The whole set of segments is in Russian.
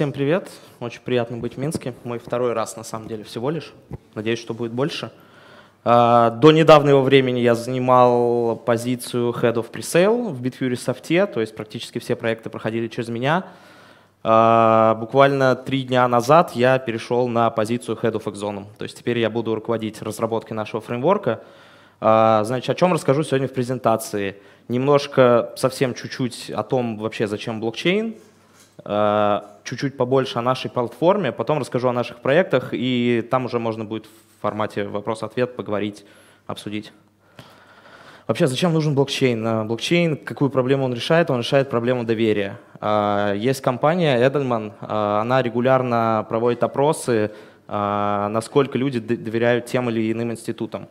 Всем привет. Очень приятно быть в Минске. Мой второй раз, на самом деле, всего лишь. Надеюсь, что будет больше. А, до недавнего времени я занимал позицию Head of Presale в BitFury софте, то есть практически все проекты проходили через меня. А, буквально три дня назад я перешел на позицию Head of Exonum, то есть теперь я буду руководить разработкой нашего фреймворка. А, значит, о чем расскажу сегодня в презентации. Немножко, совсем чуть-чуть о том вообще, зачем блокчейн, Э, чуть-чуть побольше о нашей платформе, потом расскажу о наших проектах, и там уже можно будет в формате вопрос-ответ поговорить, обсудить. Вообще, зачем нужен блокчейн? Э, блокчейн, какую проблему он решает? Он решает проблему доверия. Э, есть компания Edelman, она регулярно проводит опросы, насколько люди доверяют тем или иным институтам.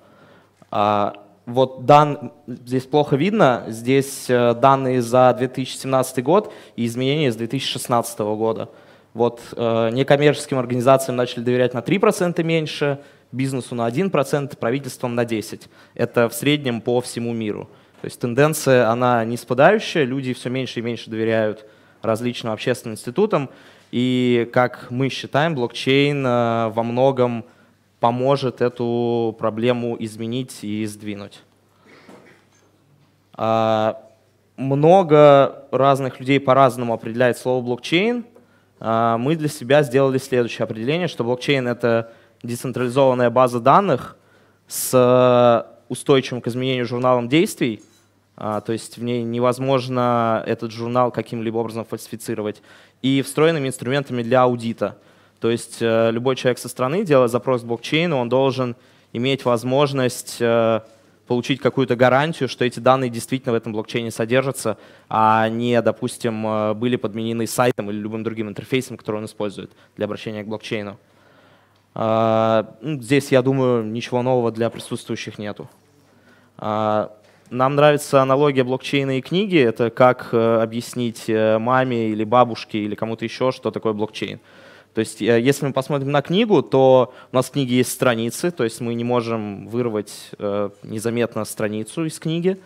А вот дан, здесь плохо видно, здесь э, данные за 2017 год и изменения с 2016 года. Вот э, некоммерческим организациям начали доверять на 3% меньше, бизнесу на 1%, правительством на 10%. Это в среднем по всему миру. То есть тенденция, она не спадающая, люди все меньше и меньше доверяют различным общественным институтам. И, как мы считаем, блокчейн э, во многом поможет эту проблему изменить и сдвинуть. А, много разных людей по-разному определяет слово блокчейн. А, мы для себя сделали следующее определение, что блокчейн — это децентрализованная база данных с устойчивым к изменению журналом действий, а, то есть в ней невозможно этот журнал каким-либо образом фальсифицировать, и встроенными инструментами для аудита — то есть э, любой человек со стороны, делая запрос к блокчейну, он должен иметь возможность э, получить какую-то гарантию, что эти данные действительно в этом блокчейне содержатся, а не, допустим, э, были подменены сайтом или любым другим интерфейсом, который он использует для обращения к блокчейну. Ну, здесь, я думаю, ничего нового для присутствующих нету. Нам нравится аналогия блокчейна и книги. Это как объяснить маме или бабушке или кому-то еще, что такое блокчейн. То есть э, если мы посмотрим на книгу, то у нас в книге есть страницы, то есть мы не можем вырвать э, незаметно страницу из книги.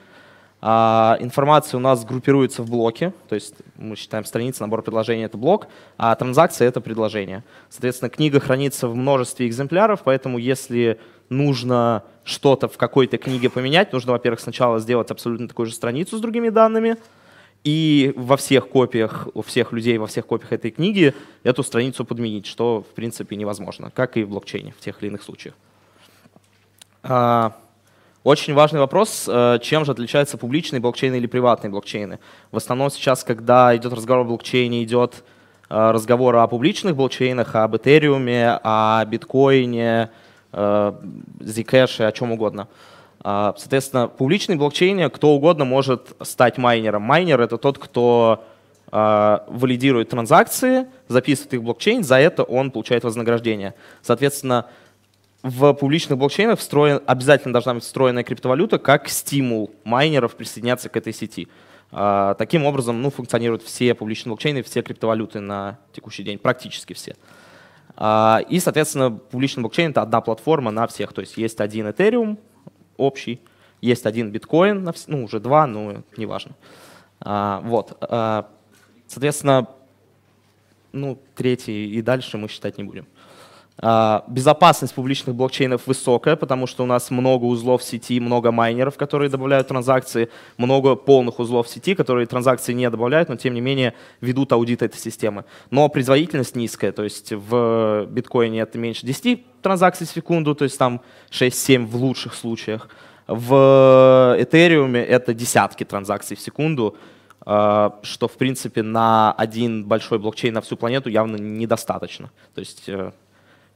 А информация у нас группируется в блоки, то есть мы считаем страницы, набор предложений — это блок, а транзакция — это предложение. Соответственно, книга хранится в множестве экземпляров, поэтому если нужно что-то в какой-то книге поменять, нужно, во-первых, сначала сделать абсолютно такую же страницу с другими данными — и во всех копиях, у всех людей во всех копиях этой книги эту страницу подменить, что в принципе невозможно, как и в блокчейне в тех или иных случаях. А, очень важный вопрос, э, чем же отличаются публичные блокчейны или приватные блокчейны. В основном сейчас, когда идет разговор о блокчейне, идет э, разговор о публичных блокчейнах, об Этериуме, о биткоине, э, Zcash, о чем угодно. А, соответственно, в публичном блокчейне кто угодно может стать майнером. Майнер — это тот, кто а, валидирует транзакции, записывает их в блокчейн, за это он получает вознаграждение. Соответственно, в публичных блокчейнах встроен, обязательно должна быть встроенная криптовалюта как стимул майнеров присоединяться к этой сети. А, таким образом ну, функционируют все публичные блокчейны, все криптовалюты на текущий день, практически все. И, соответственно, публичный блокчейн — это одна платформа на всех. То есть есть один Ethereum, общий. Есть один биткоин, ну уже два, но неважно. А, вот. А, соответственно, ну, третий и дальше мы считать не будем. А, безопасность публичных блокчейнов высокая, потому что у нас много узлов сети, много майнеров, которые добавляют транзакции, много полных узлов сети, которые транзакции не добавляют, но тем не менее ведут аудит этой системы. Но производительность низкая, то есть в биткоине это меньше 10 транзакций в секунду, то есть там 6-7 в лучших случаях. В Ethereum это десятки транзакций в секунду, а, что в принципе на один большой блокчейн на всю планету явно недостаточно. То есть э,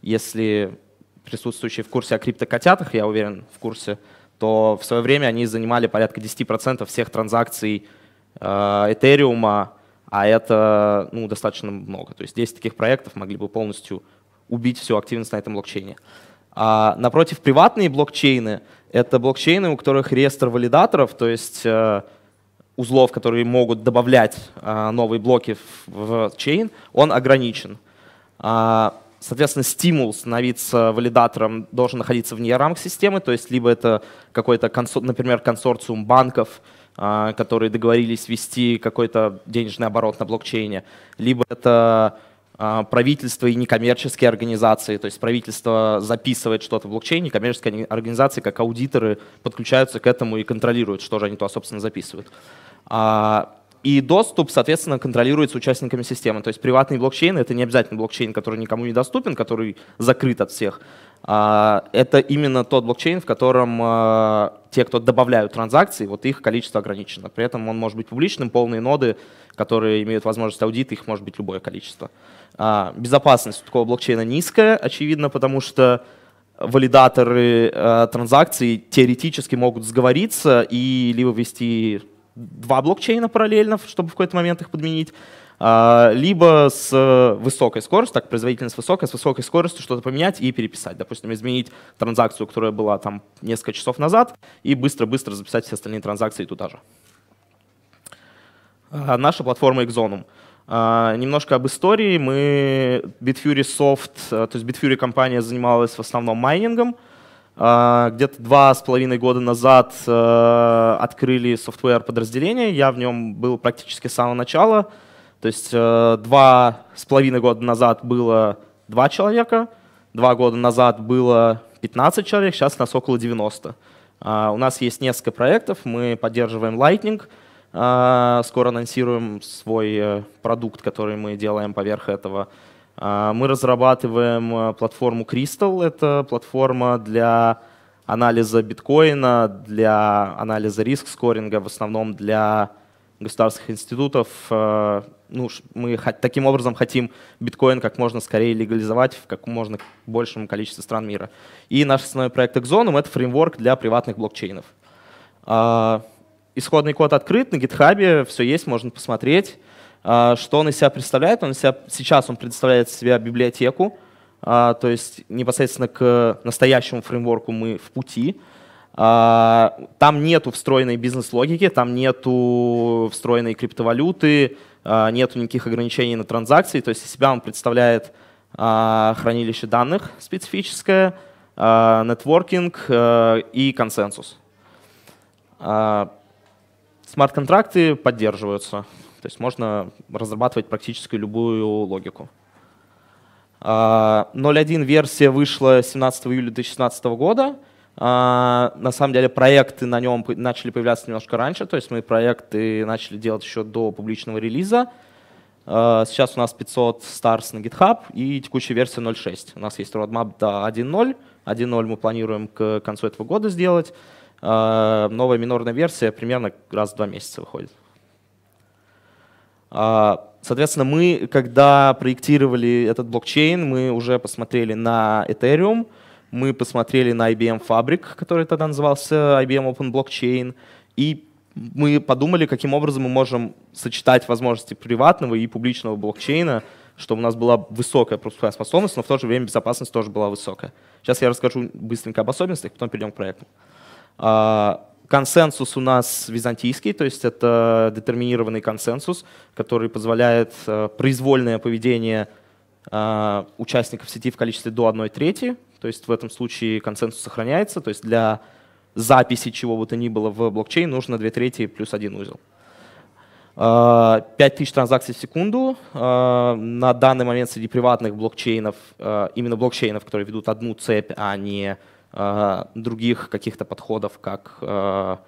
если присутствующие в курсе о криптокотятах, я уверен, в курсе, то в свое время они занимали порядка 10% всех транзакций э, Этериума, а это ну, достаточно много. То есть 10 таких проектов могли бы полностью убить всю активность на этом блокчейне. А напротив, приватные блокчейны — это блокчейны, у которых реестр валидаторов, то есть э, узлов, которые могут добавлять э, новые блоки в чейн, он ограничен. А Соответственно, стимул становиться валидатором должен находиться вне рамок системы, то есть либо это какой-то, например, консорциум банков, а, которые договорились вести какой-то денежный оборот на блокчейне, либо это а, правительство и некоммерческие организации, то есть правительство записывает что-то в блокчейне, некоммерческие организации, как аудиторы, подключаются к этому и контролируют, что же они туда, собственно, записывают. А, и доступ, соответственно, контролируется участниками системы. То есть приватный блокчейн — это не обязательно блокчейн, который никому не доступен, который закрыт от всех. А, это именно тот блокчейн, в котором а, те, кто добавляют транзакции, вот их количество ограничено. При этом он может быть публичным, полные ноды, которые имеют возможность аудита, их может быть любое количество. А, безопасность такого блокчейна низкая, очевидно, потому что валидаторы транзакций теоретически могут сговориться и либо ввести два блокчейна параллельно, чтобы в какой-то момент их подменить, а, либо с э, высокой скоростью, так, производительность высокая, с высокой скоростью что-то поменять и переписать. Допустим, изменить транзакцию, которая была там несколько часов назад, и быстро-быстро записать все остальные транзакции туда же. А, наша платформа Exonum. А, немножко об истории. Мы, Bitfury Soft, э, то есть Bitfury компания занималась в основном майнингом, а, где-то два с половиной года назад э, открыли софтвер подразделение. Я в нем был практически с самого начала. То есть э, два с половиной года назад было два человека, два года назад было 15 человек, сейчас нас около 90. А, у нас есть несколько проектов, мы поддерживаем Lightning, э, скоро анонсируем свой продукт, который мы делаем поверх этого. А, мы разрабатываем а, платформу Crystal. Это платформа для анализа биткоина, для анализа риск-скоринга, в основном для государственных институтов. А, ну, мы таким образом хотим биткоин как можно скорее легализовать в как можно большем количестве стран мира. И наш основной проект Exonum — это фреймворк для приватных блокчейнов. Исходный код открыт на GitHub, все есть, можно посмотреть. А, что он из себя представляет? Он из себя, сейчас он представляет из себя библиотеку, а, то есть непосредственно к настоящему фреймворку мы в пути. А, там нету встроенной бизнес-логики, там нету встроенной криптовалюты, нету никаких ограничений на транзакции. То есть из себя он представляет хранилище данных специфическое, нетворкинг и консенсус. Смарт-контракты поддерживаются. То есть можно разрабатывать практически любую логику. 0.1 а, версия вышла 17 июля 2016 года. А, на самом деле проекты на нем начали появляться немножко раньше, то есть мы проекты начали делать еще до публичного релиза. А, сейчас у нас 500 stars на GitHub и текущая версия 0.6. У нас есть roadmap до 1.0. 1.0 мы планируем к концу этого года сделать. Новая минорная версия примерно раз в два месяца выходит. А, соответственно, мы, когда проектировали этот блокчейн, мы уже посмотрели на Ethereum, мы посмотрели на IBM Fabric, который тогда назывался IBM Open Blockchain, и мы подумали, каким образом мы можем сочетать возможности приватного и публичного блокчейна, чтобы у нас была высокая пропускная способность, но в то же время безопасность тоже была высокая. Сейчас я расскажу быстренько об особенностях, потом перейдем к проекту. А, Консенсус у нас византийский, то есть это детерминированный консенсус, который позволяет э, произвольное поведение э, участников сети в количестве до одной трети. То есть в этом случае консенсус сохраняется. То есть для записи чего бы то ни было в блокчейн нужно 2 трети плюс один узел. 5000 э, транзакций в секунду. На данный момент среди приватных блокчейнов, именно блокчейнов, которые ведут одну цепь, а не а, других каких-то подходов, как а,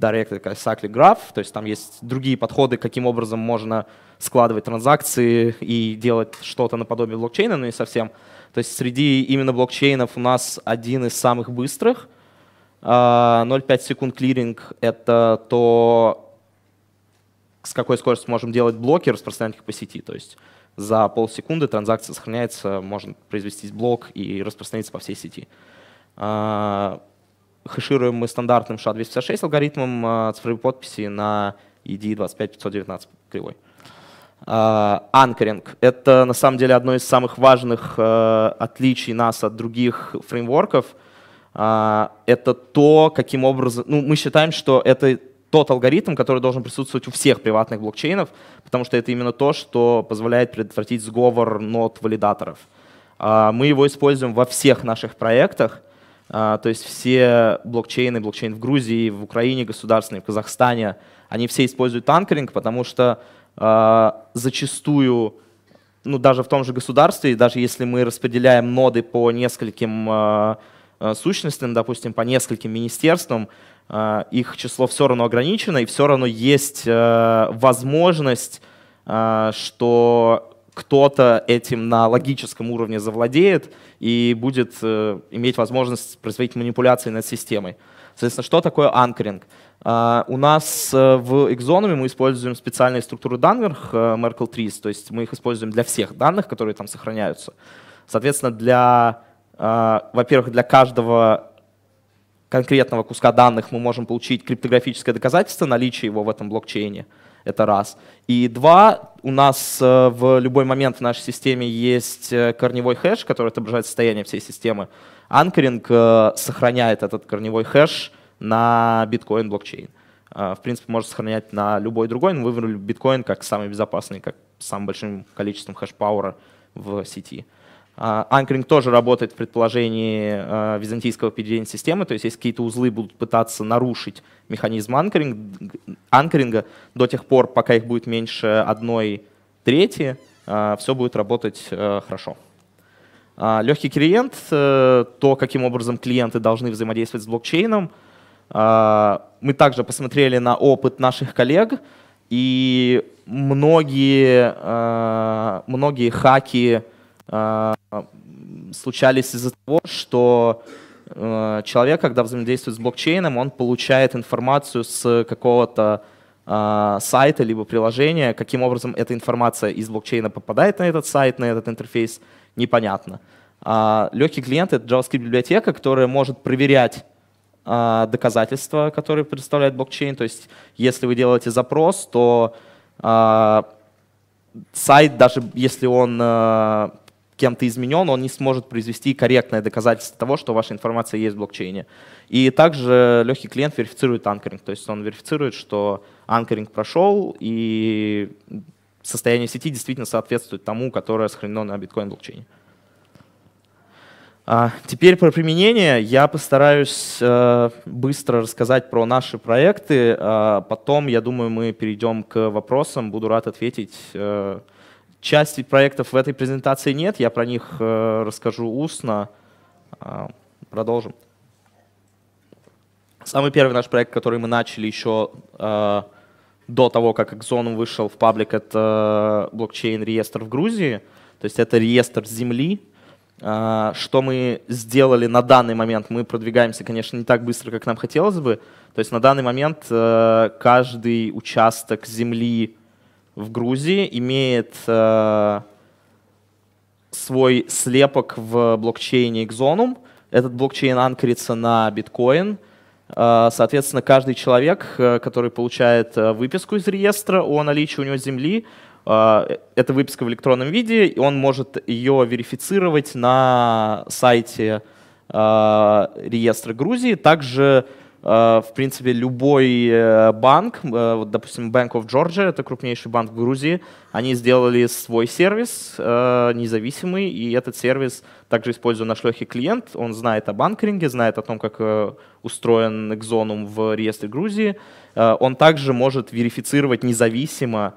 Directed Cyclic Graph, то есть там есть другие подходы, каким образом можно складывать транзакции и делать что-то наподобие блокчейна, но ну не совсем. То есть среди именно блокчейнов у нас один из самых быстрых. 0,5 а, секунд клиринг — это то, с какой скоростью можем делать блоки, распространять их по сети. То есть за полсекунды транзакция сохраняется, можно произвести блок и распространиться по всей сети. А, хэшируем мы стандартным SHA-256 алгоритмом а, цифровой подписи на ED25519 кривой. А, Анкеринг — это на самом деле одно из самых важных э, отличий нас от других фреймворков. Это то, каким образом… Ну, мы считаем, что это тот алгоритм, который должен присутствовать у всех приватных блокчейнов, потому что это именно то, что позволяет предотвратить сговор нот валидаторов. А, мы его используем во всех наших проектах, а, то есть все блокчейны, блокчейн в Грузии, в Украине государственные, в Казахстане, они все используют анкеринг, потому что а, зачастую ну, даже в том же государстве, даже если мы распределяем ноды по нескольким э, сущностям, допустим, по нескольким министерствам, Э, их число все равно ограничено, и все равно есть э, возможность, э, что кто-то этим на логическом уровне завладеет и будет иметь возможность производить манипуляции над системой. Соответственно, что такое анкеринг? Uh, у нас в экзонами мы используем специальные структуры данных Merkle Trees, то есть мы их используем для всех данных, которые там сохраняются. Соответственно, для, uh, во-первых, для каждого конкретного куска данных мы можем получить криптографическое доказательство наличия его в этом блокчейне. Это раз. И два, у нас э, в любой момент в нашей системе есть э, корневой хэш, который отображает состояние всей системы. Анкеринг э, сохраняет этот корневой хэш на биткоин блокчейн. В принципе, может сохранять на любой другой, но выбрали биткоин как самый безопасный, как с самым большим количеством хэш-пауэра в сети. А, анкеринг тоже работает в предположении а, византийского переделения системы, то есть если какие-то узлы будут пытаться нарушить механизм анкеринга до тех пор, пока их будет меньше одной трети, а, все будет работать э, хорошо. Легкий клиент, э, то, каким образом клиенты должны взаимодействовать с блокчейном. Мы также посмотрели на опыт наших коллег, и многие, многие хаки а, случались из-за того, что э, человек, когда взаимодействует с блокчейном, он получает информацию с какого-то а, сайта либо приложения, каким образом эта информация из блокчейна попадает на этот сайт, на этот интерфейс, непонятно. А, Легкий клиент — это JavaScript-библиотека, которая может проверять доказательства, которые предоставляет блокчейн. То есть если вы делаете запрос, то сайт, даже если он э, кем-то изменен, он не сможет произвести корректное доказательство того, что ваша информация есть в блокчейне. И также легкий клиент верифицирует анкеринг, то есть он верифицирует, что анкеринг прошел и состояние сети действительно соответствует тому, которое сохранено на биткоин блокчейне. А, теперь про применение. Я постараюсь э, быстро рассказать про наши проекты. А потом, я думаю, мы перейдем к вопросам. Буду рад ответить э, Части проектов в этой презентации нет, я про них э, расскажу устно. А, продолжим. Самый первый наш проект, который мы начали еще э, до того, как Exxon вышел в паблик, это э, блокчейн-реестр в Грузии. То есть это реестр земли. Э, что мы сделали на данный момент? Мы продвигаемся, конечно, не так быстро, как нам хотелось бы. То есть на данный момент э, каждый участок земли в Грузии имеет э, свой слепок в блокчейне Exonum. Этот блокчейн анкерится на биткоин. Э, соответственно, каждый человек, э, который получает э, выписку из реестра о наличии у него земли, э, это выписка в электронном виде, и он может ее верифицировать на сайте э, реестра Грузии. Также Э, в принципе, любой э, банк, э, вот, допустим, Bank of Georgia, это крупнейший банк в Грузии, они сделали свой сервис независимый, и этот сервис, также используя наш легкий клиент, он знает о банкринге, знает о том, как устроен Экзонум в реестре Грузии. Он также может верифицировать независимо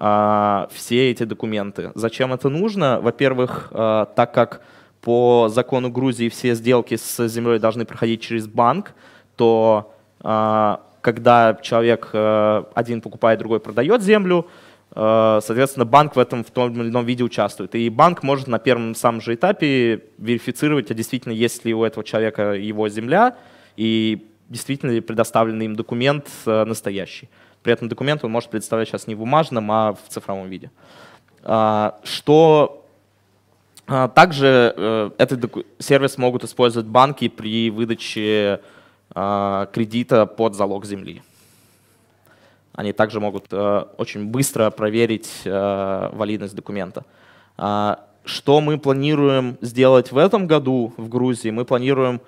все эти документы. Зачем это нужно? Во-первых, так как по закону Грузии все сделки с землей должны проходить через банк, то а, когда человек э, один покупает, другой продает землю, э, соответственно, банк в этом в том или ином виде участвует. И банк может на первом самом же этапе верифицировать, а действительно есть ли у этого человека его земля, и действительно ли предоставленный им документ э, настоящий. При этом документ он может представлять сейчас не в бумажном, а в цифровом виде. А, что а, также этот сервис могут использовать банки при выдаче а, кредита под залог земли. Они также могут э, очень быстро проверить э, валидность документа. А, что мы планируем сделать в этом году в Грузии? Мы планируем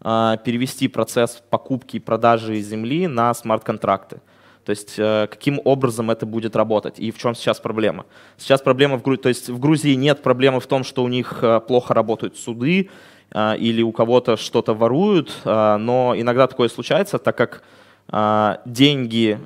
а, перевести процесс покупки и продажи земли на смарт-контракты. То есть э, каким образом это будет работать и в чем сейчас проблема. Сейчас проблема в Грузии, то есть в Грузии нет проблемы в том, что у них плохо работают суды, а, или у кого-то что-то воруют, а, но иногда такое случается, так как а, деньги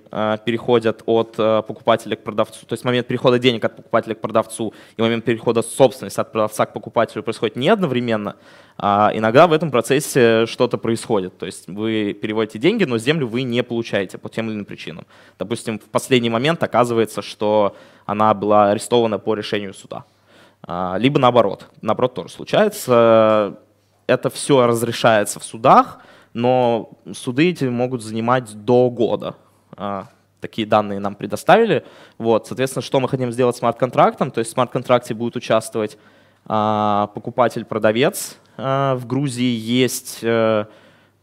переходят от покупателя к продавцу, то есть момент перехода денег от покупателя к продавцу и момент перехода собственности от продавца к покупателю происходит не одновременно, а иногда в этом процессе что-то происходит. То есть вы переводите деньги, но землю вы не получаете по тем или иным причинам. Допустим, в последний момент оказывается, что она была арестована по решению суда. Либо наоборот. Наоборот тоже случается это все разрешается в судах, но суды эти могут занимать до года. А, такие данные нам предоставили. Вот, соответственно, что мы хотим сделать смарт-контрактом? То есть в смарт-контракте будет участвовать а, покупатель-продавец. А, в Грузии есть э,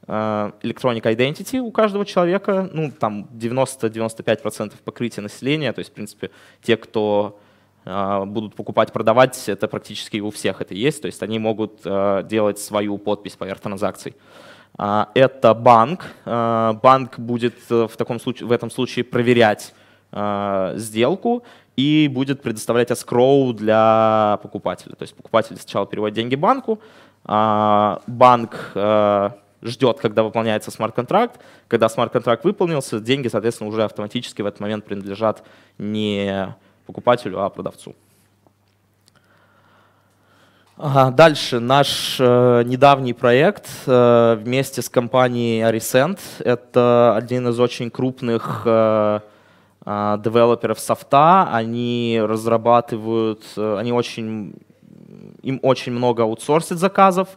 э, Electronic Identity у каждого человека, ну, там 90-95% покрытия населения, то есть, в принципе, те, кто а, будут покупать, продавать, это практически у всех это есть, то есть они могут а, делать свою подпись поверх транзакций. А, это банк. Банк будет э, в, таком случае, в этом случае проверять сделку и будет предоставлять escrow для покупателя. То есть покупатель сначала переводит деньги банку, банк ждет, когда выполняется смарт-контракт. Когда смарт-контракт выполнился, деньги, соответственно, уже автоматически в этот момент принадлежат не покупателю, а продавцу. Дальше наш э, недавний проект э, вместе с компанией Arisend. Это один из очень крупных э, э девелоперов софта. Они разрабатывают, э, они очень, им очень много аутсорсит заказов.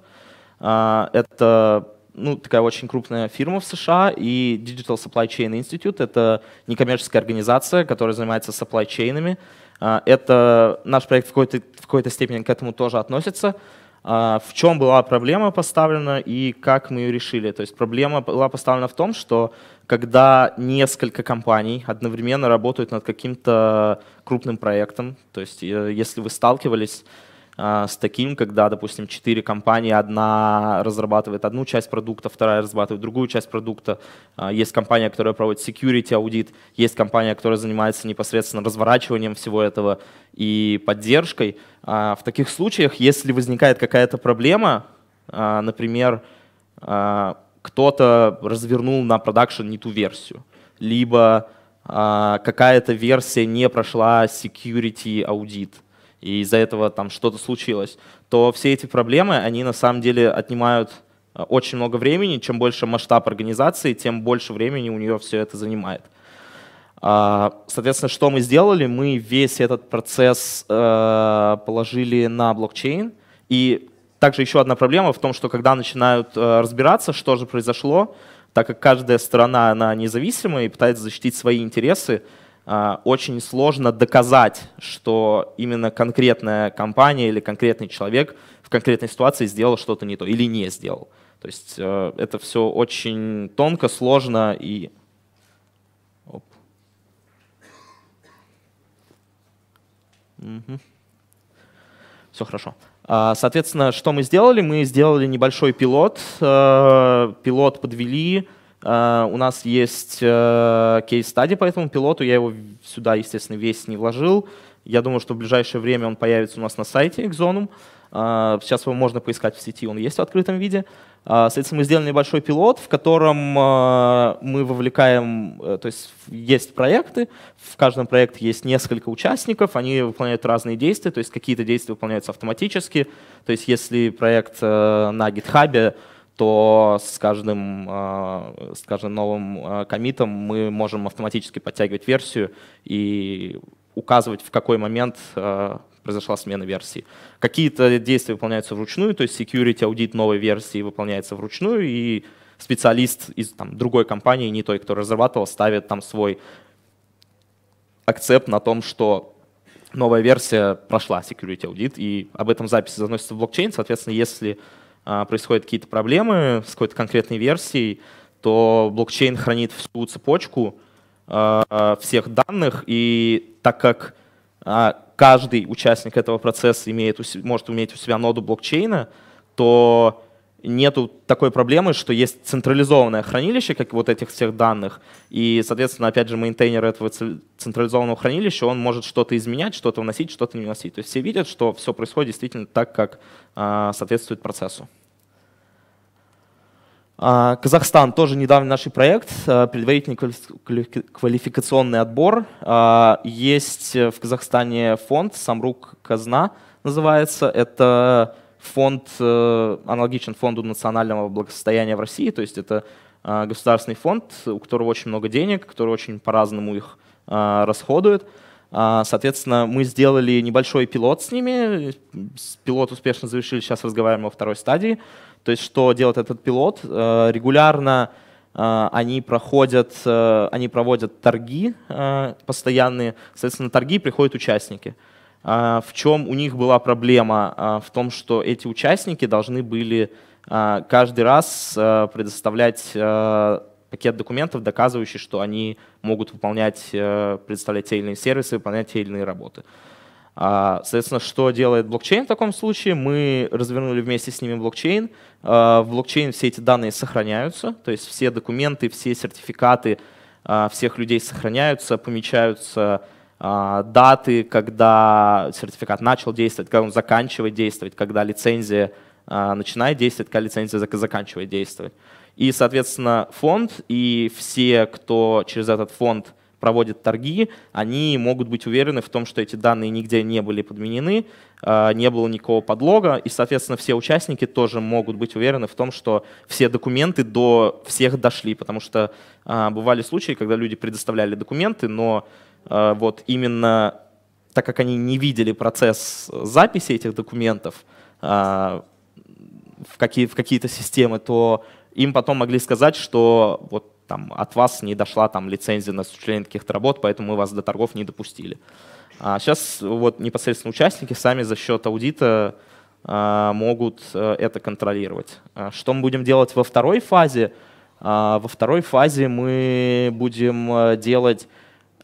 Э, это ну, такая очень крупная фирма в США, и Digital Supply Chain Institute — это некоммерческая организация, которая занимается supply chain а, Это наш проект в какой-то в какой то степени к этому тоже относится. А, в чем была проблема поставлена и как мы ее решили? То есть проблема была поставлена в том, что когда несколько компаний одновременно работают над каким-то крупным проектом, то есть э, если вы сталкивались а, с таким, когда, допустим, четыре компании, одна разрабатывает одну часть продукта, вторая разрабатывает другую часть продукта. А, есть компания, которая проводит security аудит, есть компания, которая занимается непосредственно разворачиванием всего этого и поддержкой. А, в таких случаях, если возникает какая-то проблема, например, кто-то развернул на продакшн не ту версию, либо какая-то версия не прошла security аудит, и из-за этого там что-то случилось, то все эти проблемы, они на самом деле отнимают э, очень много времени. Чем больше масштаб организации, тем больше времени у нее все это занимает. А, соответственно, что мы сделали? Мы весь этот процесс э, положили на блокчейн. И также еще одна проблема в том, что когда начинают э, разбираться, что же произошло, так как каждая сторона она независимая и пытается защитить свои интересы, а, очень сложно доказать, что именно конкретная компания или конкретный человек в конкретной ситуации сделал что-то не то или не сделал. То есть э, это все очень тонко, сложно и... Оп. Угу. Все хорошо. А, соответственно, что мы сделали? Мы сделали небольшой пилот. Э, пилот подвели а, у нас есть э, кейс стади по этому пилоту, я его сюда, естественно, весь не вложил. Я думаю, что в ближайшее время он появится у нас на сайте Exonum. А, сейчас его можно поискать в сети, он есть в открытом виде. А, соответственно, мы сделали небольшой пилот, в котором э, мы вовлекаем, э, то есть есть проекты, в каждом проекте есть несколько участников, они выполняют разные действия, то есть какие-то действия выполняются автоматически, то есть если проект на GitHub, то с каждым, а, с каждым новым а, комитом мы можем автоматически подтягивать версию и указывать, в какой момент а, произошла смена версии. Какие-то действия выполняются вручную, то есть security аудит новой версии выполняется вручную, и специалист из там, другой компании, не той, кто разрабатывал, ставит там свой акцепт на том, что новая версия прошла security аудит, и об этом запись заносится в блокчейн. Соответственно, если а, происходят какие-то проблемы с какой-то конкретной версией, то блокчейн хранит всю цепочку а, всех данных, и так как а, каждый участник этого процесса имеет, может иметь у себя ноду блокчейна, то нету такой проблемы, что есть централизованное хранилище, как вот этих всех данных, и, соответственно, опять же, мейнтейнер этого централизованного хранилища, он может что-то изменять, что-то вносить, что-то не вносить. То есть все видят, что все происходит действительно так, как а, соответствует процессу. А, Казахстан тоже недавний наш проект, а, предварительный квалификационный отбор. есть в Казахстане фонд «Самрук Казна» называется. Это фонд э, аналогичен фонду национального благосостояния в России, то есть это э, государственный фонд, у которого очень много денег, который очень по-разному их э, расходует. А, соответственно, мы сделали небольшой пилот с ними. Пилот успешно завершили, сейчас разговариваем о второй стадии. То есть что делает этот пилот? Регулярно они, проходят, они проводят торги постоянные. Соответственно, на торги приходят участники. А, в чем у них была проблема? А, в том, что эти участники должны были а, каждый раз предоставлять пакет документов, доказывающий, что они могут выполнять, э, предоставлять те или иные сервисы, выполнять те или иные работы. Соответственно, что делает блокчейн в таком случае? Мы развернули вместе с ними блокчейн. В блокчейн все эти данные сохраняются, то есть все документы, все сертификаты всех людей сохраняются, помечаются а, даты, когда сертификат начал действовать, когда он заканчивает действовать, когда лицензия а, начинает действовать, когда лицензия заканчивает действовать. И, соответственно, фонд и все, кто через этот фонд проводит торги, они могут быть уверены в том, что эти данные нигде не были подменены, а, не было никакого подлога, и, соответственно, все участники тоже могут быть уверены в том, что все документы до всех дошли, потому что бывали случаи, когда люди предоставляли документы, но а, вот именно так как они не видели процесс записи этих документов а, в, какие, в какие-то системы, то им потом могли сказать, что вот там от вас не дошла там лицензия на осуществление каких-то работ, поэтому мы вас до торгов не допустили. А сейчас вот непосредственно участники сами за счет аудита а, могут э, это контролировать. Что мы будем делать во второй фазе? Во второй фазе мы будем э, делать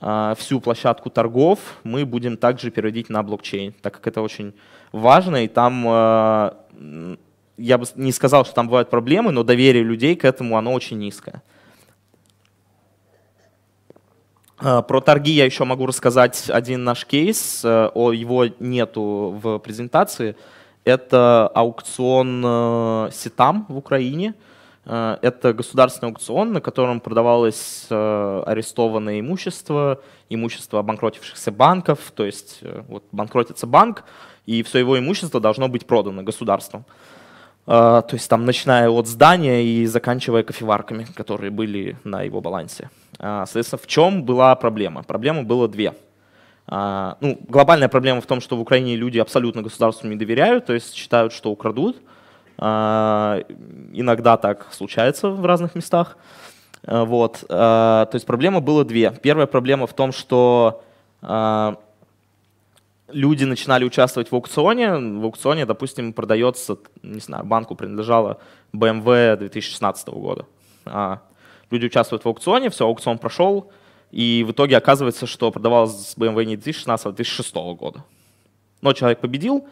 а, всю площадку торгов мы будем также переводить на блокчейн, так как это очень важно, и там а, я бы не сказал, что там бывают проблемы, но доверие людей к этому, оно очень низкое. А, про торги я еще могу рассказать один наш кейс, о, его нету в презентации. Это аукцион Ситам в Украине. Э, это государственный аукцион, на котором продавалось э, арестованное имущество, имущество обанкротившихся банков, то есть э, вот банкротится банк, и все его имущество должно быть продано государством. То есть там начиная от здания и заканчивая кофеварками, которые были на его балансе. Соответственно, в чем была проблема? Проблемы было две. Ну, глобальная проблема в том, что в Украине люди абсолютно государству не доверяют, то есть считают, что украдут – а, иногда так случается в разных местах. А, вот. А, то есть проблема было две. Первая проблема в том, что люди начинали участвовать в аукционе. В аукционе, допустим, продается, не знаю, банку принадлежала BMW 2016 эм года. Люди участвуют в аукционе, все, аукцион прошел, и в итоге оказывается, что продавалось BMW эм не 2016, а 2006 года. Но человек победил,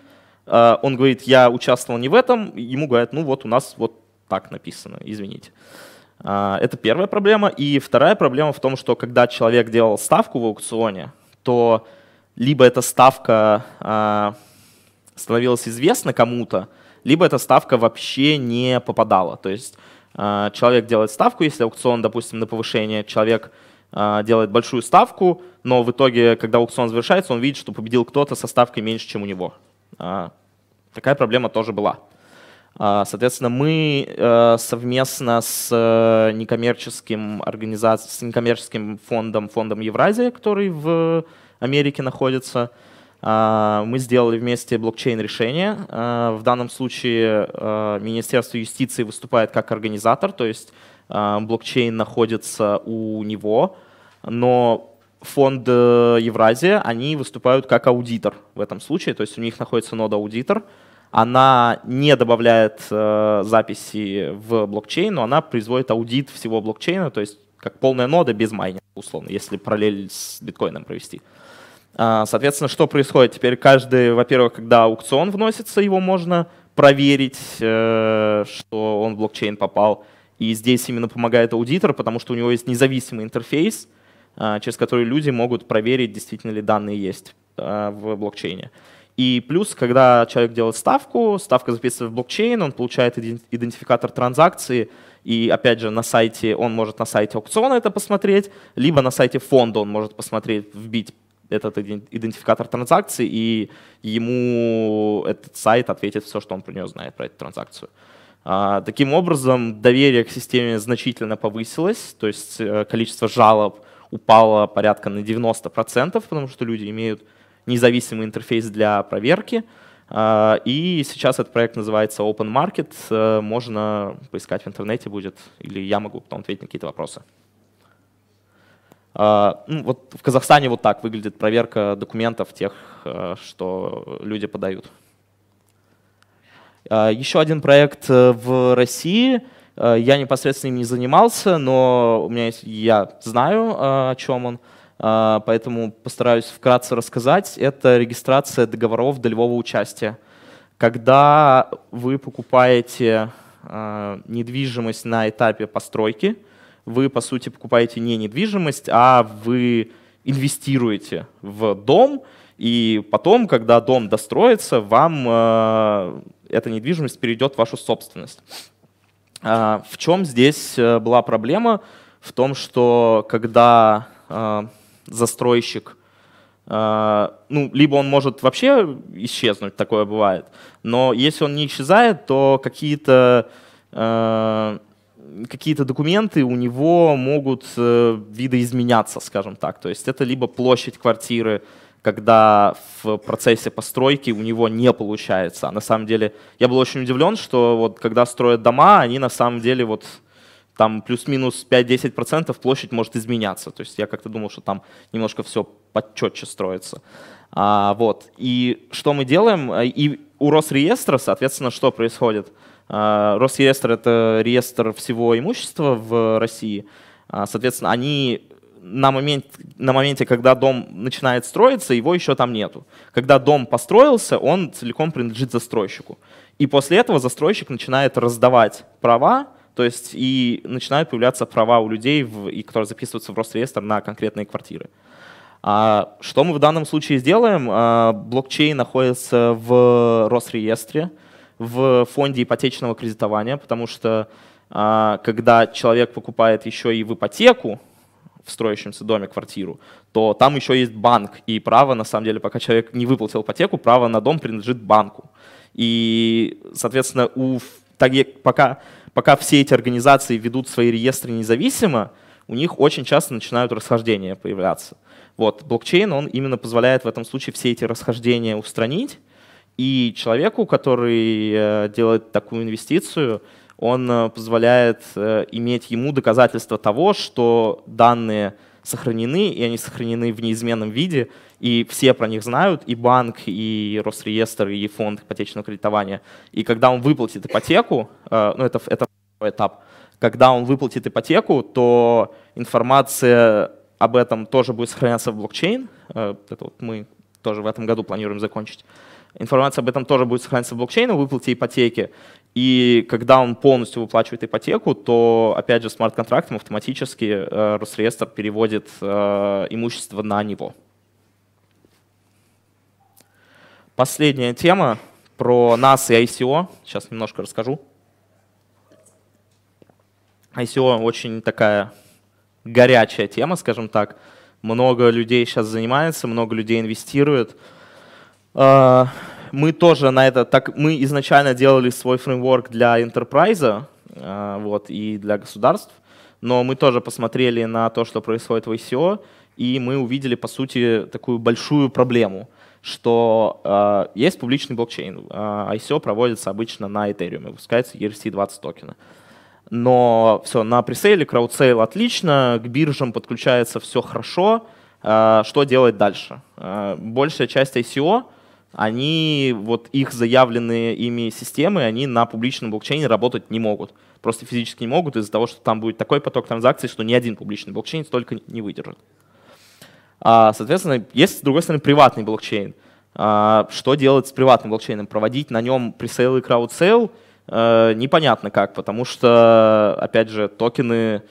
а, он говорит, я участвовал не в этом. Ему говорят, ну вот у нас вот так написано, извините. А, это первая проблема. И вторая проблема в том, что когда человек делал ставку в аукционе, то либо эта ставка а, становилась известна кому-то, либо эта ставка вообще не попадала. То есть человек делает ставку, если аукцион, допустим, на повышение, человек делает большую ставку, но в итоге, когда аукцион завершается, он видит, что победил кто-то со ставкой меньше, чем у него. А, такая проблема тоже была. А, соответственно, мы э, совместно с э, некоммерческим, организаци... с некоммерческим фондом, фондом Евразия, который в Америке находится, а, мы сделали вместе блокчейн-решение. В данном случае э, Министерство юстиции выступает как организатор, то есть блокчейн находится у него, но фонд э, Евразия, они выступают как аудитор в этом случае, то есть у них находится нода аудитор, она не добавляет э, записи в блокчейн, но она производит аудит всего блокчейна, то есть как полная нода без майнинга, условно, если параллель с биткоином провести. А, соответственно, что происходит? Теперь каждый, во-первых, когда аукцион вносится, его можно проверить, э, что он в блокчейн попал. И здесь именно помогает аудитор, потому что у него есть независимый интерфейс, а, через которые люди могут проверить, действительно ли данные есть а, в блокчейне. И плюс, когда человек делает ставку, ставка записывается в блокчейн, он получает идентификатор транзакции, и опять же на сайте, он может на сайте аукциона это посмотреть, либо на сайте фонда он может посмотреть, вбить этот идентификатор транзакции, и ему этот сайт ответит все, что он про нее знает, про эту транзакцию. А, таким образом, доверие к системе значительно повысилось, то есть э, количество жалоб упала порядка на 90%, потому что люди имеют независимый интерфейс для проверки. А, и сейчас этот проект называется Open Market. Э, можно поискать в интернете будет, или я могу потом ответить на какие-то вопросы. А, ну, вот в Казахстане вот так выглядит проверка документов тех, э, что люди подают. А, еще один проект э, в России — Э, я непосредственно им не занимался, но у меня есть, я знаю, э, о чем он, э, поэтому постараюсь вкратце рассказать. Это регистрация договоров долевого участия. Когда вы покупаете недвижимость на этапе постройки, вы, по сути, покупаете не недвижимость, а вы инвестируете в дом, и потом, когда дом достроится, вам эта недвижимость перейдет в вашу собственность. А, в чем здесь э, была проблема? В том, что когда э, застройщик, э, ну, либо он может вообще исчезнуть, такое бывает, но если он не исчезает, то какие-то какие-то документы у него могут видоизменяться, скажем так. То есть это либо площадь квартиры, когда в процессе постройки у него не получается. А на самом деле я был очень удивлен, что вот когда строят дома, они на самом деле вот там плюс-минус 5-10% площадь может изменяться. То есть я как-то думал, что там немножко все подчетче строится. А, вот. И что мы делаем? И у Росреестра, соответственно, что происходит? А, Росреестр — это реестр всего имущества в России. А, соответственно, они на, момент, на моменте, когда дом начинает строиться, его еще там нету. Когда дом построился, он целиком принадлежит застройщику. И после этого застройщик начинает раздавать права, то есть и начинают появляться права у людей, в, и которые записываются в Росреестр на конкретные квартиры. А что мы в данном случае сделаем? А, блокчейн находится в Росреестре, в фонде ипотечного кредитования, потому что а, когда человек покупает еще и в ипотеку, в строящемся доме квартиру, то там еще есть банк, и право, на самом деле, пока человек не выплатил ипотеку, право на дом принадлежит банку. И, соответственно, у, так, пока, пока все эти организации ведут свои реестры независимо, у них очень часто начинают расхождения появляться. Вот, блокчейн, он именно позволяет в этом случае все эти расхождения устранить, и человеку, который э, делает такую инвестицию, он э, позволяет э, иметь ему доказательства того, что данные сохранены, и они сохранены в неизменном виде, и все про них знают, и банк, и Росреестр, и фонд ипотечного кредитования. И когда он выплатит ипотеку, э, ну это, это второй этап, когда он выплатит ипотеку, то информация об этом тоже будет сохраняться в блокчейн. Это вот мы тоже в этом году планируем закончить. Информация об этом тоже будет сохраняться в блокчейне, в выплате ипотеки. И когда он полностью выплачивает ипотеку, то, опять же, смарт-контрактом автоматически э, Росреестр переводит э, имущество на него. Последняя тема про нас и ICO. Сейчас немножко расскажу. ICO очень такая горячая тема, скажем так. Много людей сейчас занимается, много людей инвестирует. Э, мы тоже на это, так мы изначально делали свой фреймворк для enterprise, э, вот, и для государств, но мы тоже посмотрели на то, что происходит в ICO, и мы увидели, по сути, такую большую проблему, что э, есть публичный блокчейн. Э, ICO проводится обычно на Ethereum, выпускается ERC-20 токена. Но все, на пресейле, краудсейл отлично, к биржам подключается все хорошо. Э, что делать дальше? Э, большая часть ICO — они, вот их заявленные ими системы, они на публичном блокчейне работать не могут. Просто физически не могут из-за того, что там будет такой поток транзакций, что ни один публичный блокчейн столько не выдержит. А, соответственно, есть, с другой стороны, приватный блокчейн. А, что делать с приватным блокчейном? Проводить на нем пресейл и краудсейл э, непонятно как, потому что, опять же, токены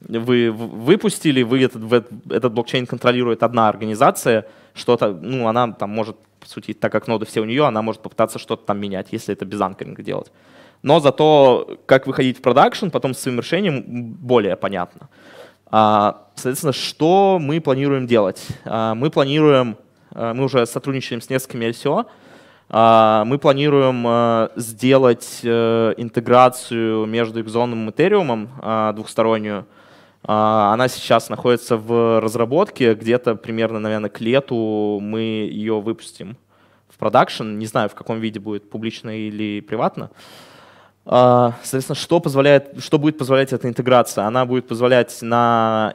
вы выпустили, вы этот, этот блокчейн контролирует одна организация, что-то, ну, она там может по сути, так как ноды все у нее, она может попытаться что-то там менять, если это без анкеринга делать. Но зато как выходить в продакшн потом с своим решением более понятно. А, соответственно, что мы планируем делать? А, мы планируем, а, мы уже сотрудничаем с несколькими LCO, мы планируем сделать э, интеграцию между Exxon и Ethereum двухстороннюю, а, она сейчас находится в разработке. Где-то примерно, наверное, к лету мы ее выпустим в продакшн. Не знаю, в каком виде будет, публично или приватно. А, соответственно, что, позволяет, что будет позволять эта интеграция? Она будет позволять на,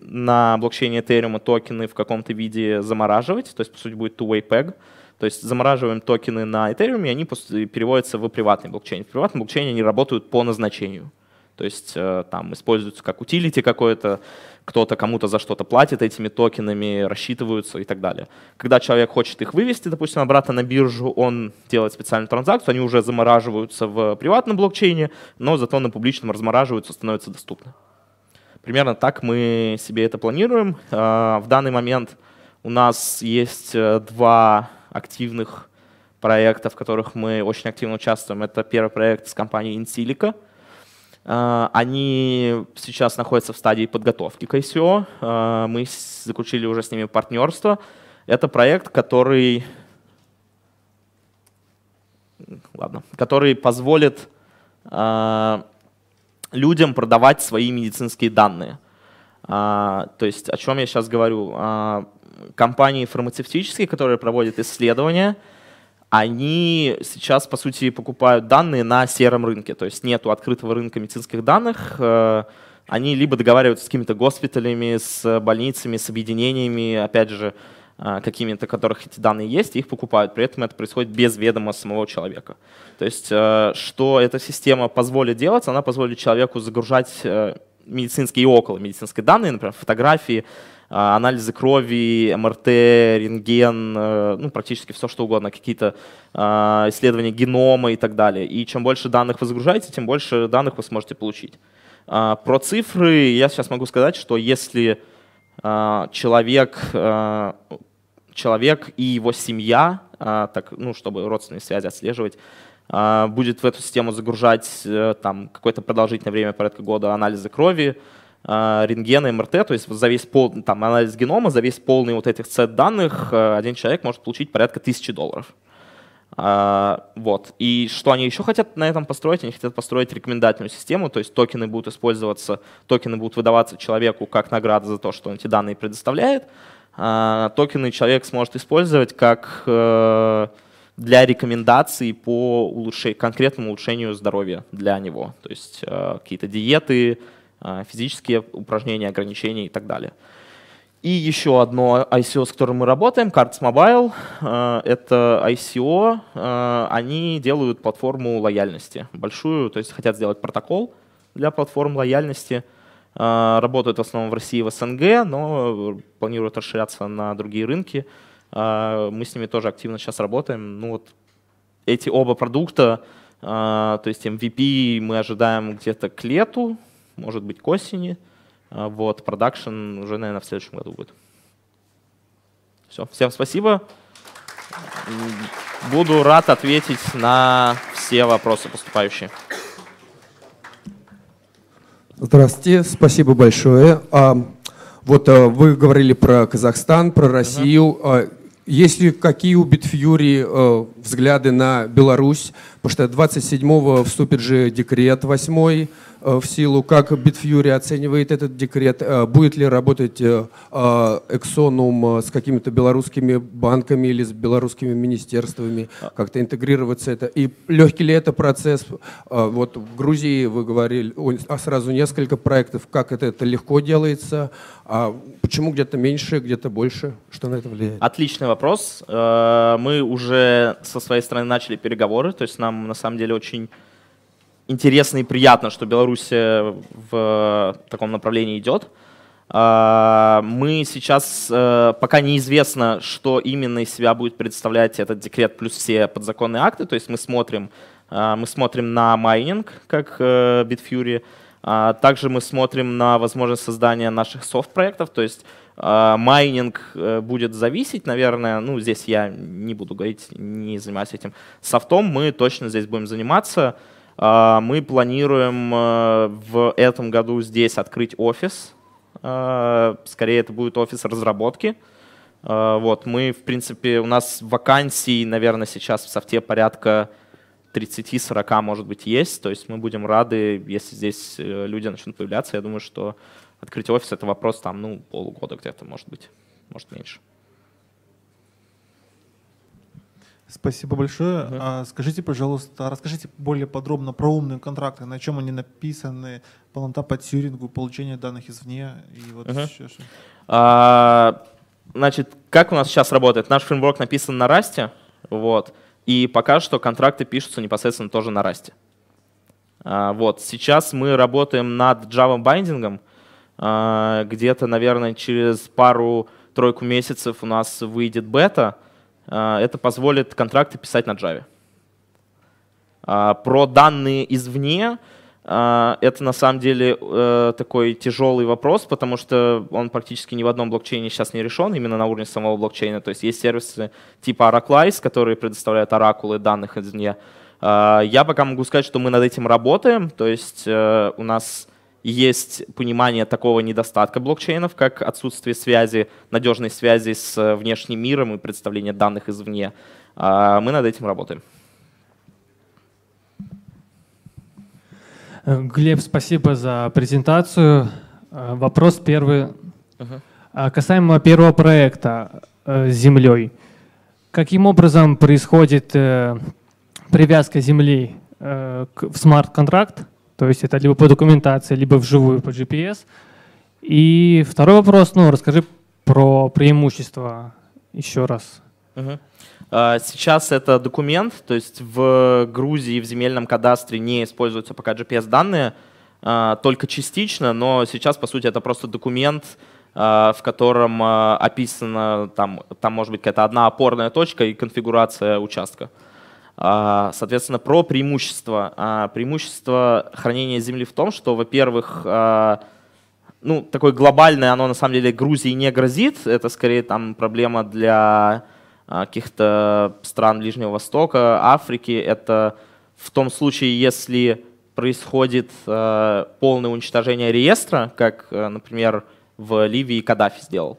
на блокчейне Ethereum токены в каком-то виде замораживать. То есть, по сути, будет two-way peg. То есть замораживаем токены на Ethereum, и они переводятся в приватный блокчейн. В приватном блокчейне они работают по назначению. То есть э, там используются как утилити какое-то, кто-то кому-то за что-то платит этими токенами, рассчитываются и так далее. Когда человек хочет их вывести, допустим, обратно на биржу, он делает специальную транзакцию, они уже замораживаются в приватном блокчейне, но зато на публичном размораживаются, становятся доступны. Примерно так мы себе это планируем. Э, в данный момент у нас есть э, два активных проекта, в которых мы очень активно участвуем. Это первый проект с компанией InSilica — Э, они сейчас находятся в стадии подготовки к ICO. Э, мы заключили уже с ними партнерство. Это проект, который, ладно, который позволит э, людям продавать свои медицинские данные. То есть о чем я сейчас говорю? Компании фармацевтические, которые проводят исследования – они сейчас, по сути, покупают данные на сером рынке. То есть нет открытого рынка медицинских данных. Э, они либо договариваются с какими-то госпиталями, с больницами, с объединениями, опять же, э, какими-то, которых эти данные есть, и их покупают. При этом это происходит без ведома самого человека. То есть, э, что эта система позволит делать? Она позволит человеку загружать медицинские и около медицинские данные, например, фотографии, а, анализы крови, МРТ, рентген, э, ну, практически все что угодно, какие-то а, исследования генома и так далее. И чем больше данных вы загружаете, тем больше данных вы сможете получить. А, про цифры я сейчас могу сказать, что если человек, человек и его семья, так, ну, чтобы родственные связи отслеживать, а, будет в эту систему загружать э, там, какое-то продолжительное время, порядка года, анализы крови, а, рентгена, МРТ, то есть за весь пол, там, анализ генома, за весь полный вот этих сет данных э, один человек может получить порядка тысячи долларов. А, вот. И что они еще хотят на этом построить? Они хотят построить рекомендательную систему, то есть токены будут использоваться, токены будут выдаваться человеку как награда за то, что он эти данные предоставляет. Токены человек сможет использовать как э, для рекомендаций по улучше... конкретному улучшению здоровья для него. То есть э, какие-то диеты, э, физические упражнения, ограничения и так далее. И еще одно ICO, с которым мы работаем, Cards Mobile. Э, это ICO, э, они делают платформу лояльности большую, то есть хотят сделать протокол для платформ лояльности, э, работают в основном в России и в СНГ, но планируют расширяться на другие рынки. А, мы с ними тоже активно сейчас работаем. Ну вот эти оба продукта, а, то есть MVP мы ожидаем где-то к лету, может быть, к осени. А, вот, продакшн уже, наверное, в следующем году будет. Все, всем спасибо. Буду рад ответить на все вопросы поступающие. Здравствуйте, спасибо большое. Вот вы говорили про Казахстан, про Россию. Uh -huh. Есть ли какие у Битфьюри э, взгляды на Беларусь? Потому что 27-го вступит же декрет 8 Э, в силу, как Битфьюри оценивает этот декрет, э, будет ли работать э, Exonum с какими-то белорусскими банками или с белорусскими министерствами, а. как-то интегрироваться это, и легкий ли это процесс, вот в Грузии вы говорили, а сразу несколько проектов, как это, это легко делается, а почему где-то меньше, где-то больше, что на это влияет? Отличный вопрос, мы уже со своей стороны начали переговоры, то есть нам на самом деле очень интересно и приятно, что Беларусь э, в э, таком направлении идет. А, мы сейчас, э, пока неизвестно, что именно из себя будет представлять этот декрет плюс все подзаконные акты, то есть мы смотрим, а, мы смотрим на майнинг, как Bitfury, а, также мы смотрим на возможность создания наших софт-проектов, то есть майнинг будет зависеть, наверное, ну здесь я не буду говорить, не занимаюсь этим софтом, мы точно здесь будем заниматься, а, мы планируем э, в этом году здесь открыть офис. А, скорее, это будет офис разработки. А, вот, мы, в принципе, у нас вакансий, наверное, сейчас в софте порядка 30-40, может быть, есть. То есть мы будем рады, если здесь э, люди начнут появляться. Я думаю, что открыть офис — это вопрос там, ну, полугода где-то, может быть, может, меньше. Спасибо большое. Да. А скажите, пожалуйста, а расскажите более подробно про умные контракты, на чем они написаны, полнота по тюрингу, получение данных извне и вот угу. еще что. А, значит, как у нас сейчас работает? Наш фреймворк написан на Rust, вот, и пока что контракты пишутся непосредственно тоже на Rust. А, вот, сейчас мы работаем над Java байдингом, а, где-то, наверное, через пару-тройку месяцев у нас выйдет бета, а, это позволит контракты писать на Java. А, про данные извне а, это на самом деле э, такой тяжелый вопрос, потому что он практически ни в одном блокчейне сейчас не решен, именно на уровне самого блокчейна. То есть есть сервисы типа Oracleize, которые предоставляют оракулы данных извне. Я пока могу сказать, что мы над этим работаем, то есть э, у нас есть понимание такого недостатка блокчейнов, как отсутствие связи, надежной связи с э, внешним миром и представление данных извне. А, мы над этим работаем. Э, Глеб, спасибо за презентацию. Э, вопрос первый. Угу. Касаемо первого проекта с землей. Каким образом происходит привязка земли в смарт-контракт? То есть это либо по документации, либо вживую по GPS. И второй вопрос, ну, расскажи про преимущества еще раз. А, сейчас это документ, то есть в Грузии в земельном кадастре не используются пока GPS-данные, а, только частично, но сейчас, по сути, это просто документ, а, в котором описано, там, там может быть какая-то одна опорная точка и конфигурация участка. А, соответственно, про преимущество. А, преимущество хранения земли в том, что, во-первых, а, ну, такое глобальное, оно на самом деле Грузии не грозит. Это скорее там проблема для каких-то стран Ближнего Востока, Африки. Это в том случае, если происходит полное уничтожение реестра, как, например, в Ливии Каддафи сделал.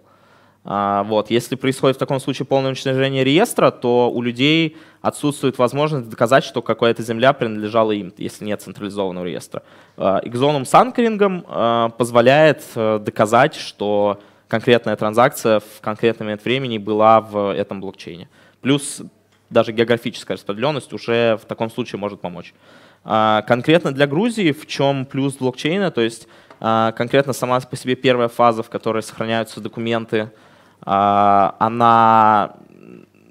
А, вот. Если происходит в таком случае полное уничтожение реестра, то у людей отсутствует возможность доказать, что какая-то земля принадлежала им, если нет централизованного реестра. Экзоном а, с а, позволяет э, доказать, что конкретная транзакция в конкретный момент времени была в этом блокчейне. Плюс даже географическая распределенность уже в таком случае может помочь. Конкретно для Грузии в чем плюс блокчейна, то есть конкретно сама по себе первая фаза, в которой сохраняются документы, а, она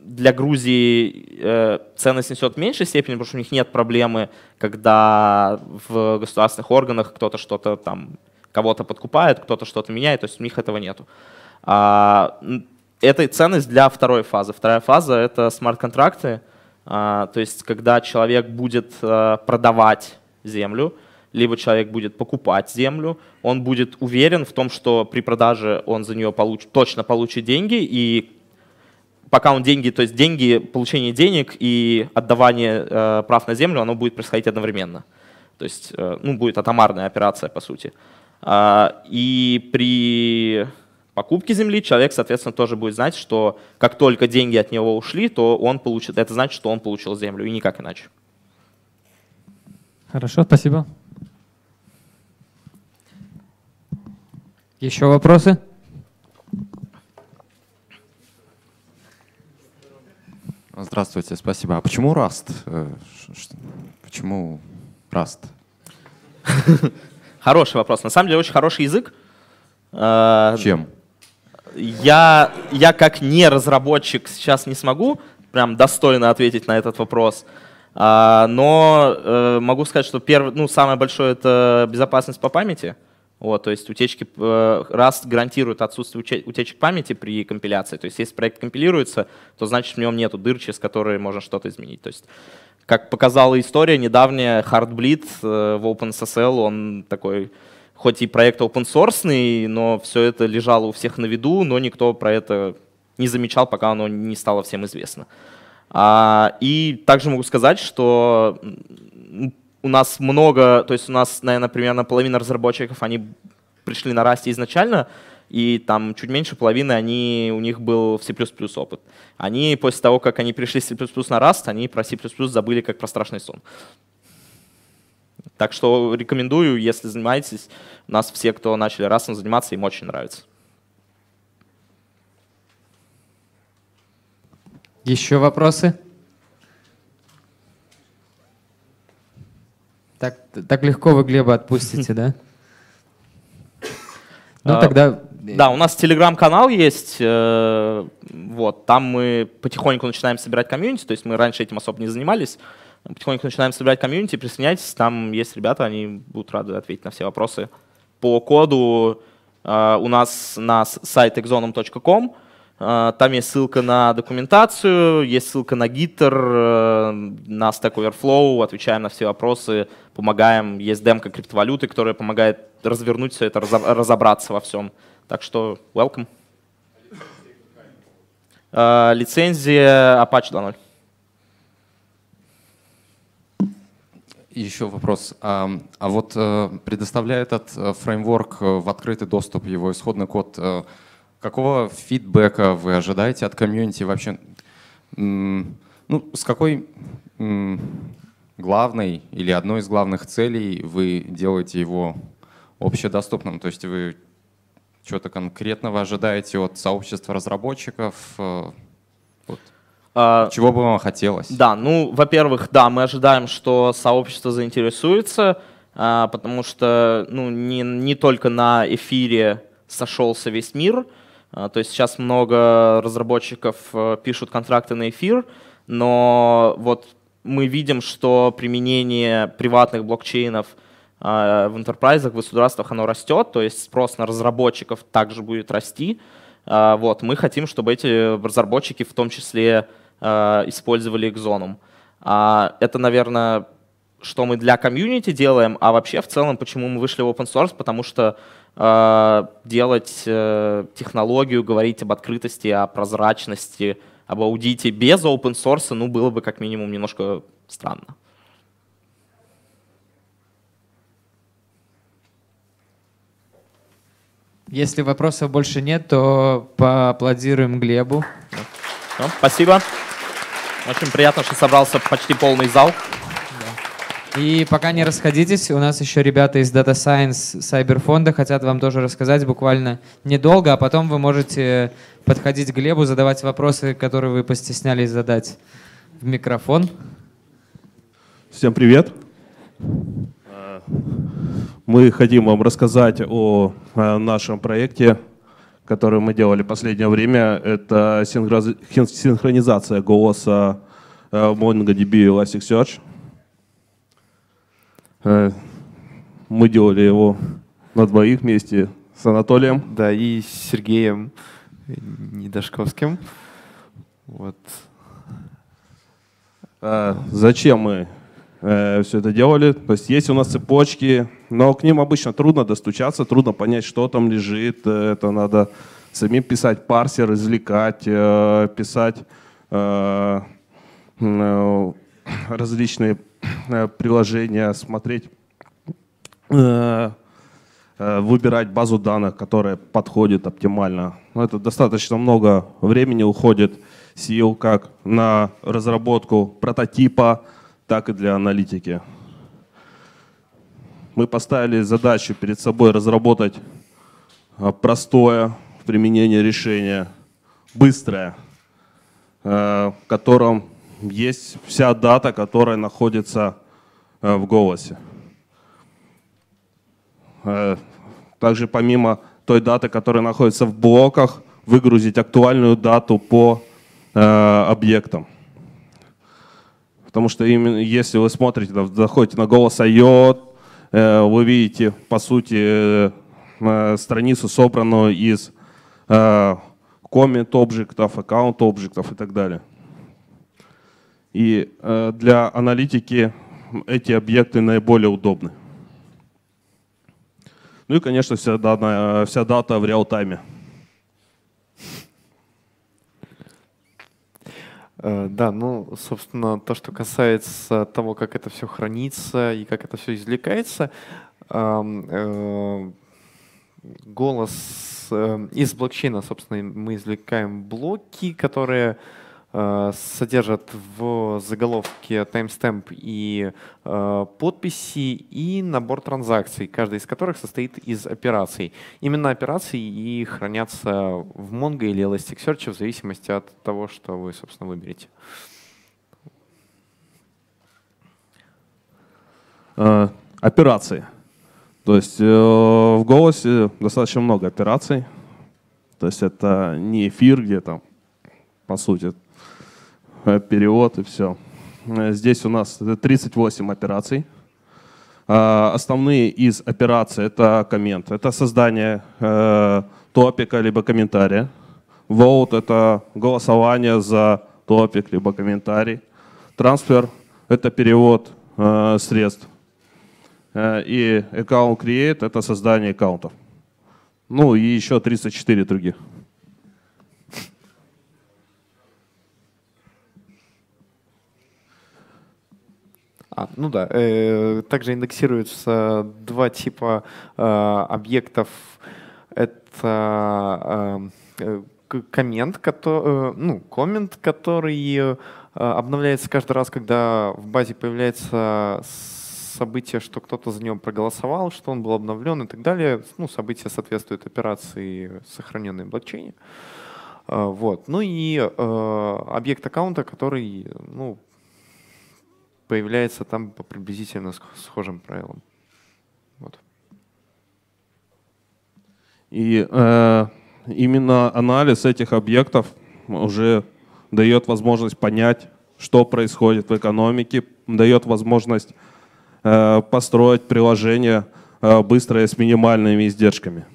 для Грузии э, ценность несет в меньшей степени, потому что у них нет проблемы, когда в государственных органах кто-то что-то там, кого-то подкупает, кто-то что-то меняет, то есть у них этого нету. А, это ценность для второй фазы. Вторая фаза — это смарт-контракты, а, то есть когда человек будет э, продавать землю, либо человек будет покупать землю, он будет уверен в том, что при продаже он за нее получ, точно получит деньги, и пока он деньги, то есть деньги, получение денег и отдавание э, прав на землю, оно будет происходить одновременно. То есть э, ну, будет атомарная операция, по сути. А, и при покупке земли, человек, соответственно, тоже будет знать, что как только деньги от него ушли, то он получит, это значит, что он получил землю, и никак иначе. Хорошо, спасибо. Еще вопросы? Здравствуйте, спасибо. А почему Раст? Э, почему Раст? Хороший вопрос. На самом деле очень хороший язык. Э, Чем? Я, я как не разработчик сейчас не смогу прям достойно ответить на этот вопрос. А, но э, могу сказать, что первый, ну, самое большое это безопасность по памяти. Вот, то есть утечки э, раз гарантирует отсутствие утечек памяти при компиляции. То есть если проект компилируется, то значит в нем нету дыр, через которые можно что-то изменить. То есть как показала история недавняя, Heartbleed э, в OpenSSL, он такой, хоть и проект open source, но все это лежало у всех на виду, но никто про это не замечал, пока оно не стало всем известно. А, и также могу сказать, что у нас много, то есть у нас, наверное, примерно половина разработчиков, они пришли на расте изначально, и там чуть меньше половины они, у них был в C++ опыт. Они после того, как они пришли с C++ на Rust, они про C++ забыли как про страшный сон. Так что рекомендую, если занимаетесь, у нас все, кто начали Rust заниматься, им очень нравится. Еще вопросы? Так, так легко вы Глеба отпустите, да? Ну а, тогда... Да, у нас телеграм-канал есть, э, вот, там мы потихоньку начинаем собирать комьюнити, то есть мы раньше этим особо не занимались, потихоньку начинаем собирать комьюнити, присоединяйтесь, там есть ребята, они будут рады ответить на все вопросы. По коду э, у нас на сайт exonum.com а, там есть ссылка на документацию, есть ссылка на Gitter, э, на Stack Overflow, отвечаем на все вопросы, помогаем. Есть демка криптовалюты, которая помогает развернуть все это, разобраться во всем. Так что welcome. А, лицензия Apache 2.0. Еще вопрос. А, а вот э, предоставляет этот э, фреймворк в открытый доступ его исходный код Какого фидбэка вы ожидаете от комьюнити вообще? Ну, с какой главной или одной из главных целей вы делаете его общедоступным? То есть вы что-то конкретного ожидаете от сообщества разработчиков? Э, вот. А, Чего бы вам хотелось? Да, ну, во-первых, да, мы ожидаем, что сообщество заинтересуется, а, потому что ну, не, не только на эфире сошелся весь мир — а, то есть сейчас много разработчиков э, пишут контракты на эфир, но вот мы видим, что применение приватных блокчейнов а, в интерпрайзах, в государствах оно растет, то есть спрос на разработчиков также будет расти. А, вот, мы хотим, чтобы эти разработчики в том числе использовали Exonum. Это, наверное, что мы для комьюнити делаем, а вообще в целом, почему мы вышли в open source, потому что Э, делать э, технологию, говорить об открытости, о прозрачности, об аудите без open source, ну, было бы как минимум немножко странно. Если вопросов больше нет, то поаплодируем Глебу. Ну, спасибо. Очень приятно, что собрался почти полный зал. И пока не расходитесь, у нас еще ребята из Data Science Cyberfonda хотят вам тоже рассказать буквально недолго, а потом вы можете подходить к Глебу, задавать вопросы, которые вы постеснялись задать в микрофон. Всем привет. Мы хотим вам рассказать о нашем проекте, который мы делали в последнее время. Это синхронизация голоса в э, MongoDB и Elasticsearch. Э, мы делали его на двоих вместе с Анатолием. Да, и с Сергеем Недашковским. Вот. А, зачем мы э, все это делали? То есть есть у нас цепочки, но к ним обычно трудно достучаться, трудно понять, что там лежит. Э, это надо самим писать парсер, извлекать, э, писать э, э различные Э, приложение смотреть, э, э, выбирать базу данных, которая подходит оптимально. Но ну, это достаточно много времени уходит сил e как на разработку прототипа, так и для аналитики. Мы поставили задачу перед собой разработать простое применение решения, быстрое, в котором есть вся дата, которая находится э, в голосе. Э, также помимо той даты, которая находится в блоках, выгрузить актуальную дату по э, объектам. Потому что именно если вы смотрите, заходите на голос.io, вы видите, по сути, страницу, собранную из коммент объектов, аккаунт объектов и так далее. И э, для аналитики эти объекты наиболее удобны. Ну и, конечно, вся данная вся дата в реал-тайме. Э, да, ну, собственно, то, что касается того, как это все хранится и как это все извлекается, э, голос из блокчейна, собственно, мы извлекаем блоки, которые Э, содержат в заголовке таймстемп и э, подписи и набор транзакций, каждая из которых состоит из операций. Именно операции и хранятся в Mongo или Elasticsearch в зависимости от того, что вы, собственно, выберете. Э, операции. То есть э, в голосе достаточно много операций. То есть это не эфир, где там, по сути, Э, перевод и все. Э, здесь у нас 38 э, операций. А, основные из операций — это коммент. Это создание топика либо комментария. Vote — это голосование за топик либо комментарий. Трансфер — это перевод средств. И аккаунт create — это создание аккаунтов. Ну и еще 34 других. А, ну да, э, также индексируются два типа э, объектов. Это э, коммент, который, э, ну, коммент, который э, обновляется каждый раз, когда в базе появляется событие, что кто-то за него проголосовал, что он был обновлен и так далее. Ну, события соответствуют операции, сохраненной в блокчейне. Э, вот. Ну и э, объект аккаунта, который ну, появляется там по приблизительно схожим правилам. Вот. И э, именно анализ этих объектов уже дает возможность понять, что происходит в экономике, дает возможность э, построить приложение э, быстрое с минимальными издержками.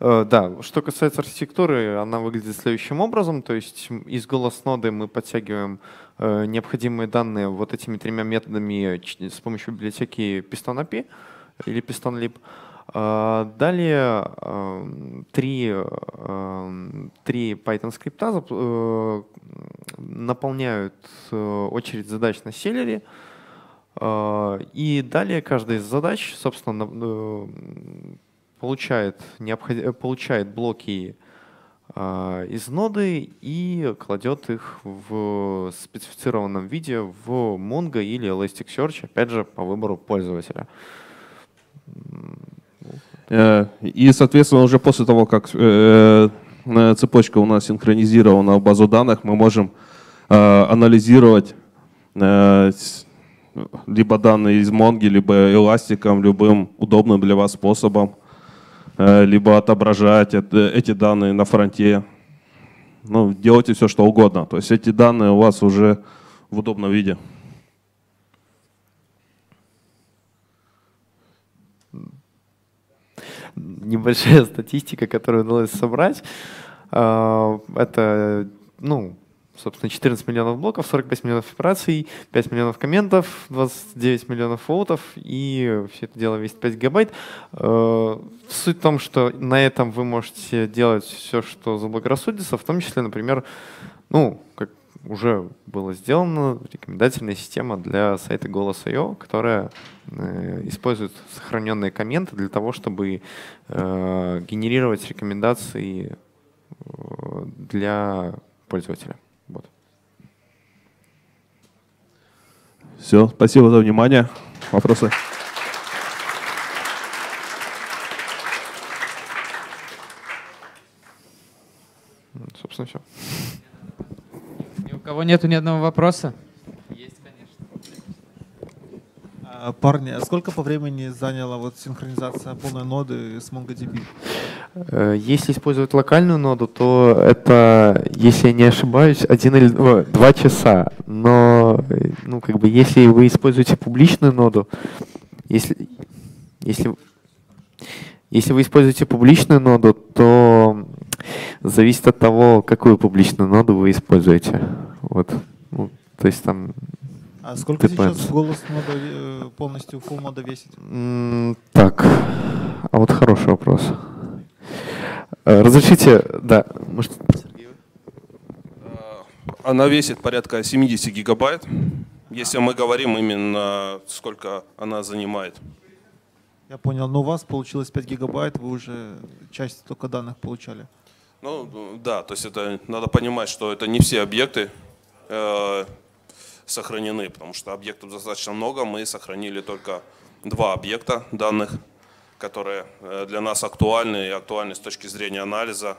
Э, да, что касается архитектуры, она выглядит следующим образом. То есть из голос-ноды мы подтягиваем э, необходимые данные вот этими тремя методами с помощью библиотеки PystonAPI или PystonLib. А далее эм, три, эм, три Python скрипта э, наполняют очередь задач на селере. И далее каждая из задач, собственно, получает, необход... Э, получает блоки э, из ноды и кладет их в специфицированном виде в Mongo или Elasticsearch, опять же, по выбору пользователя. Э, и, соответственно, уже после того, как э, цепочка у нас синхронизирована в базу данных, мы можем анализировать либо данные из Монги, либо эластиком, любым удобным для вас способом. Э, либо отображать э, эти данные на фронте. Ну, делайте все, что угодно. То есть эти данные у вас уже в удобном виде. Небольшая статистика, которую удалось собрать, а, это ну, собственно, 14 миллионов блоков, 45 миллионов операций, 5 миллионов комментов, 29 миллионов флотов, и все это дело весит 5 гигабайт. Э, суть в том, что на этом вы можете делать все, что заблагорассудится, в том числе, например, ну, как уже было сделано, рекомендательная система для сайта Голос.io, которая э, использует сохраненные комменты для того, чтобы э, генерировать рекомендации для пользователя. Вот. Все, спасибо за внимание. Вопросы? Ну, собственно, все. Ни у кого нету ни одного вопроса? А, парни, а сколько по времени заняла вот синхронизация полной ноды с MongoDB? Э, если использовать локальную ноду, то это, если я не ошибаюсь, один или два, два часа. Но ну, как бы, если вы используете публичную ноду, если, если, если вы используете публичную ноду, то зависит от того, какую публичную ноду вы используете. Вот. Ну, то есть там а сколько ТП. сейчас голос мода, э, полностью full мода весит? Так, а вот хороший вопрос. Э, разрешите, да, может, э, Она весит порядка 70 гигабайт, если мы говорим именно, сколько она занимает. Я понял, но у вас получилось 5 гигабайт, вы уже часть только данных получали. Ну да, то есть это надо понимать, что это не все объекты сохранены, потому что объектов достаточно много, мы сохранили только два объекта данных, которые э, для нас актуальны и актуальны с точки зрения анализа.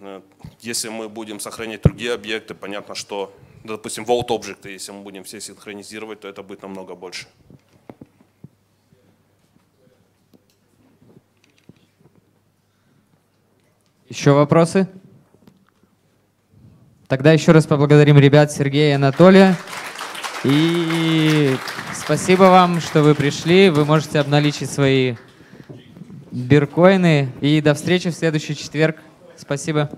Э, если мы будем сохранять другие объекты, понятно, что, допустим, Vault Object, если мы будем все синхронизировать, то это будет намного больше. Еще вопросы? Тогда еще раз поблагодарим ребят Сергея и Анатолия. И спасибо вам, что вы пришли. Вы можете обналичить свои биркоины. И до встречи в следующий четверг. Спасибо.